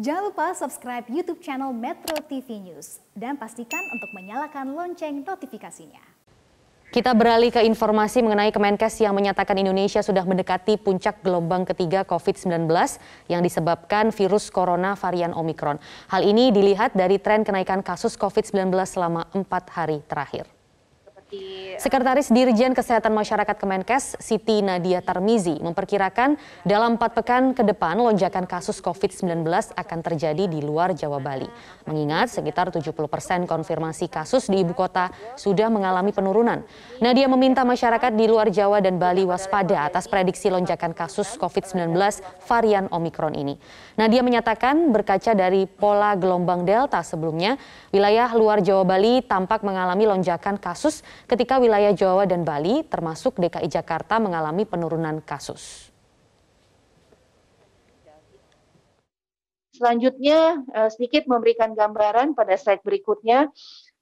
Jangan lupa subscribe YouTube channel Metro TV News dan pastikan untuk menyalakan lonceng notifikasinya. Kita beralih ke informasi mengenai Kemenkes yang menyatakan Indonesia sudah mendekati puncak gelombang ketiga COVID-19 yang disebabkan virus corona varian Omikron. Hal ini dilihat dari tren kenaikan kasus COVID-19 selama empat hari terakhir. Iya. Sekretaris Dirjen Kesehatan Masyarakat Kemenkes, Siti Nadia Tarmizi, memperkirakan dalam empat pekan ke depan lonjakan kasus COVID-19 akan terjadi di luar Jawa Bali. Mengingat sekitar 70 persen konfirmasi kasus di ibu kota sudah mengalami penurunan. Nadia meminta masyarakat di luar Jawa dan Bali waspada atas prediksi lonjakan kasus COVID-19 varian Omikron ini. Nadia menyatakan berkaca dari pola gelombang Delta sebelumnya, wilayah luar Jawa Bali tampak mengalami lonjakan kasus ketika wilayah Jawa dan Bali termasuk DKI Jakarta mengalami penurunan kasus. Selanjutnya eh, sedikit memberikan gambaran pada slide berikutnya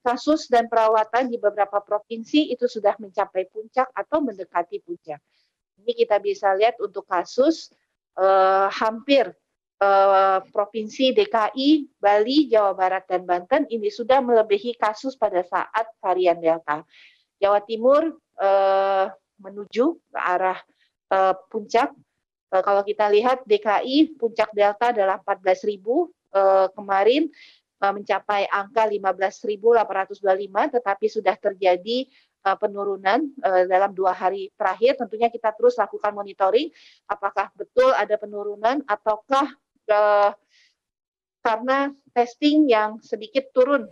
kasus dan perawatan di beberapa provinsi itu sudah mencapai puncak atau mendekati puncak. Ini kita bisa lihat untuk kasus eh, hampir eh, provinsi DKI, Bali, Jawa Barat, dan Banten ini sudah melebihi kasus pada saat varian Delta. Jawa Timur eh, menuju ke arah eh, puncak. Eh, kalau kita lihat DKI puncak Delta adalah 14.000 eh, kemarin eh, mencapai angka 15.825, tetapi sudah terjadi eh, penurunan eh, dalam dua hari terakhir. Tentunya kita terus lakukan monitoring apakah betul ada penurunan ataukah karena testing yang sedikit turun